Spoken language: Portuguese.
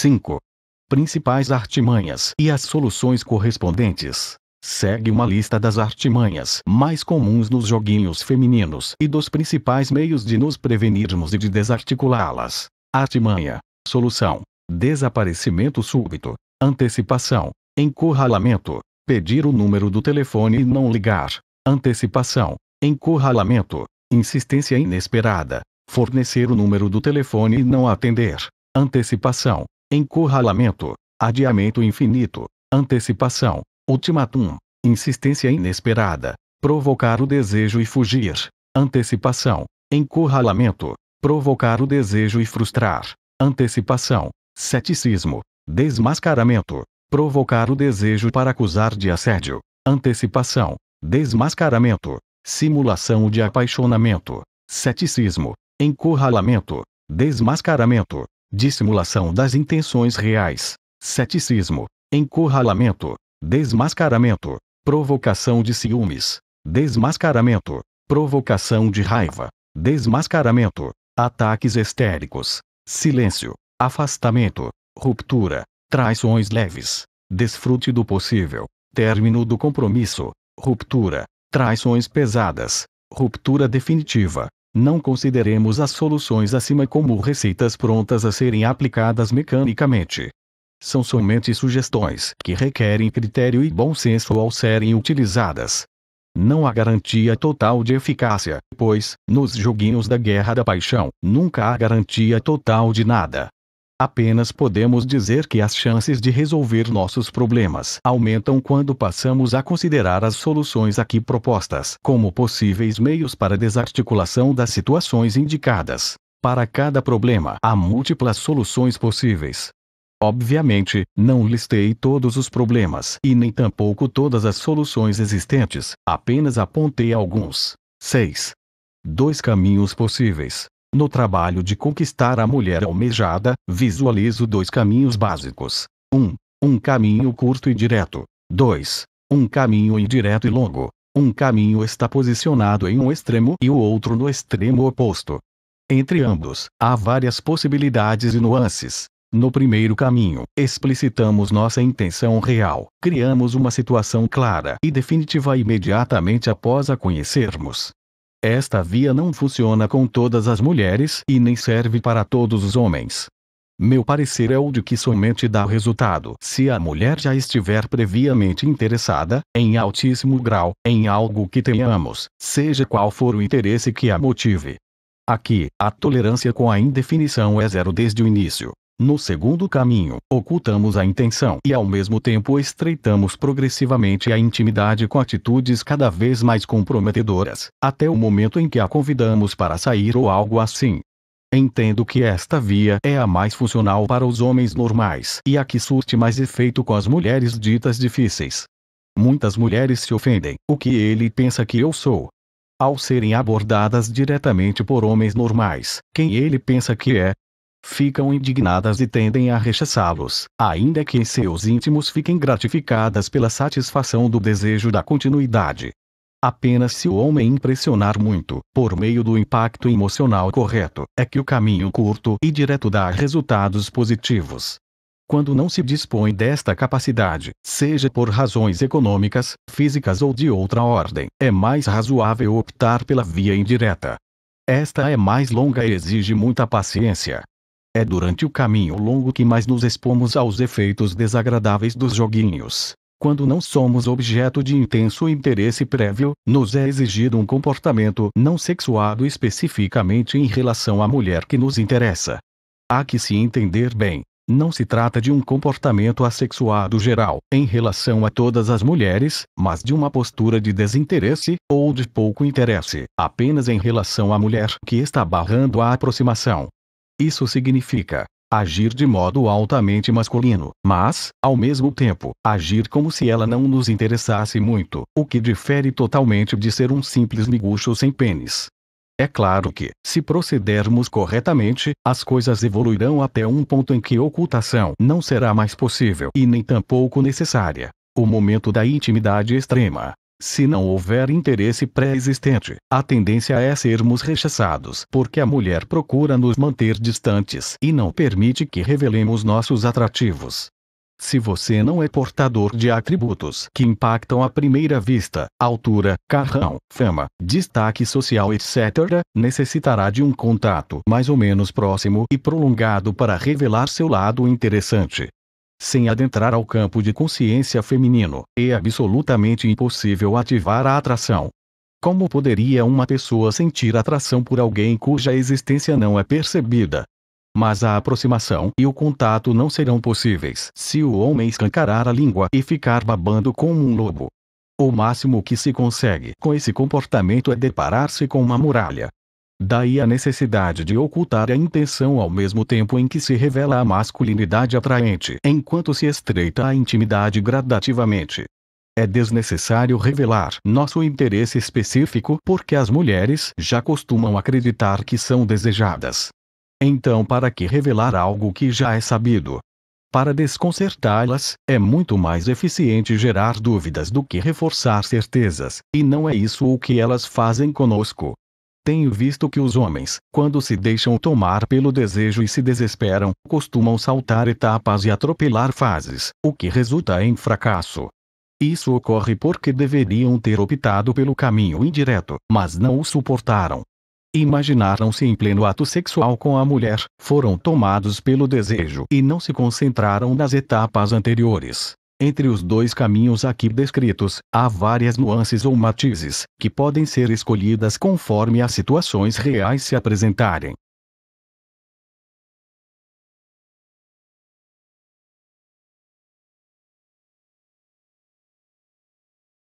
5. Principais artimanhas e as soluções correspondentes. Segue uma lista das artimanhas mais comuns nos joguinhos femininos e dos principais meios de nos prevenirmos e de desarticulá-las. Artimanha. Solução. Desaparecimento súbito. Antecipação. Encurralamento. Pedir o número do telefone e não ligar. Antecipação. Encurralamento. Insistência inesperada. Fornecer o número do telefone e não atender. Antecipação encurralamento, adiamento infinito, antecipação, ultimatum, insistência inesperada, provocar o desejo e fugir, antecipação, encurralamento, provocar o desejo e frustrar, antecipação, ceticismo, desmascaramento, provocar o desejo para acusar de assédio, antecipação, desmascaramento, simulação de apaixonamento, ceticismo, encurralamento, desmascaramento, dissimulação das intenções reais, ceticismo, encurralamento, desmascaramento, provocação de ciúmes, desmascaramento, provocação de raiva, desmascaramento, ataques histéricos, silêncio, afastamento, ruptura, traições leves, desfrute do possível, término do compromisso, ruptura, traições pesadas, ruptura definitiva, não consideremos as soluções acima como receitas prontas a serem aplicadas mecanicamente. São somente sugestões que requerem critério e bom senso ao serem utilizadas. Não há garantia total de eficácia, pois, nos joguinhos da guerra da paixão, nunca há garantia total de nada. Apenas podemos dizer que as chances de resolver nossos problemas aumentam quando passamos a considerar as soluções aqui propostas como possíveis meios para desarticulação das situações indicadas. Para cada problema há múltiplas soluções possíveis. Obviamente, não listei todos os problemas e nem tampouco todas as soluções existentes, apenas apontei alguns. 6. Dois caminhos possíveis. No trabalho de conquistar a mulher almejada, visualizo dois caminhos básicos. 1. Um, um caminho curto e direto. 2. Um caminho indireto e longo. Um caminho está posicionado em um extremo e o outro no extremo oposto. Entre ambos, há várias possibilidades e nuances. No primeiro caminho, explicitamos nossa intenção real, criamos uma situação clara e definitiva imediatamente após a conhecermos. Esta via não funciona com todas as mulheres e nem serve para todos os homens. Meu parecer é o de que somente dá resultado se a mulher já estiver previamente interessada, em altíssimo grau, em algo que tenhamos, seja qual for o interesse que a motive. Aqui, a tolerância com a indefinição é zero desde o início. No segundo caminho, ocultamos a intenção e ao mesmo tempo estreitamos progressivamente a intimidade com atitudes cada vez mais comprometedoras, até o momento em que a convidamos para sair ou algo assim. Entendo que esta via é a mais funcional para os homens normais e a que surte mais efeito com as mulheres ditas difíceis. Muitas mulheres se ofendem, o que ele pensa que eu sou, ao serem abordadas diretamente por homens normais, quem ele pensa que é, ficam indignadas e tendem a rechaçá-los, ainda que em seus íntimos fiquem gratificadas pela satisfação do desejo da continuidade. Apenas se o homem impressionar muito, por meio do impacto emocional correto, é que o caminho curto e direto dá resultados positivos. Quando não se dispõe desta capacidade, seja por razões econômicas, físicas ou de outra ordem, é mais razoável optar pela via indireta. Esta é mais longa e exige muita paciência, é durante o caminho longo que mais nos expomos aos efeitos desagradáveis dos joguinhos. Quando não somos objeto de intenso interesse prévio, nos é exigido um comportamento não sexuado especificamente em relação à mulher que nos interessa. Há que se entender bem. Não se trata de um comportamento assexuado geral, em relação a todas as mulheres, mas de uma postura de desinteresse, ou de pouco interesse, apenas em relação à mulher que está barrando a aproximação. Isso significa agir de modo altamente masculino, mas, ao mesmo tempo, agir como se ela não nos interessasse muito, o que difere totalmente de ser um simples miguxo sem pênis. É claro que, se procedermos corretamente, as coisas evoluirão até um ponto em que ocultação não será mais possível e nem tampouco necessária. O momento da intimidade extrema, se não houver interesse pré-existente, a tendência é sermos rechaçados porque a mulher procura nos manter distantes e não permite que revelemos nossos atrativos. Se você não é portador de atributos que impactam à primeira vista, altura, carrão, fama, destaque social, etc., necessitará de um contato mais ou menos próximo e prolongado para revelar seu lado interessante sem adentrar ao campo de consciência feminino, é absolutamente impossível ativar a atração. Como poderia uma pessoa sentir atração por alguém cuja existência não é percebida? Mas a aproximação e o contato não serão possíveis se o homem escancarar a língua e ficar babando como um lobo. O máximo que se consegue com esse comportamento é deparar-se com uma muralha, Daí a necessidade de ocultar a intenção ao mesmo tempo em que se revela a masculinidade atraente enquanto se estreita a intimidade gradativamente. É desnecessário revelar nosso interesse específico porque as mulheres já costumam acreditar que são desejadas. Então, para que revelar algo que já é sabido? Para desconcertá-las, é muito mais eficiente gerar dúvidas do que reforçar certezas, e não é isso o que elas fazem conosco. Tenho visto que os homens, quando se deixam tomar pelo desejo e se desesperam, costumam saltar etapas e atropelar fases, o que resulta em fracasso. Isso ocorre porque deveriam ter optado pelo caminho indireto, mas não o suportaram. Imaginaram-se em pleno ato sexual com a mulher, foram tomados pelo desejo e não se concentraram nas etapas anteriores. Entre os dois caminhos aqui descritos, há várias nuances ou matizes, que podem ser escolhidas conforme as situações reais se apresentarem.